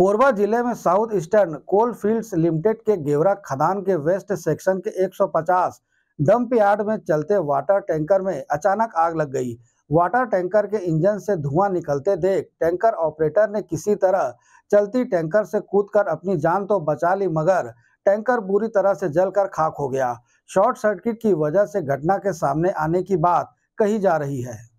कोरबा जिले में south eastern coal fields limited के गेवरा खदान के वेस्ट सेक्शन के 150 डंप यार्ड में चलते वाटर टैंकर में अचानक आग लग गई वाटर टैंकर के इंजन से धुआं निकलते देख टैंकर ऑपरेटर ने किसी तरह चलती टैंकर से कूदकर अपनी जान तो बचा ली मगर टैंकर बुरी तरह से जलकर खाक हो गया शॉर्ट सर्किट की वजह से घटना के सामने आने की बात कही जा रही है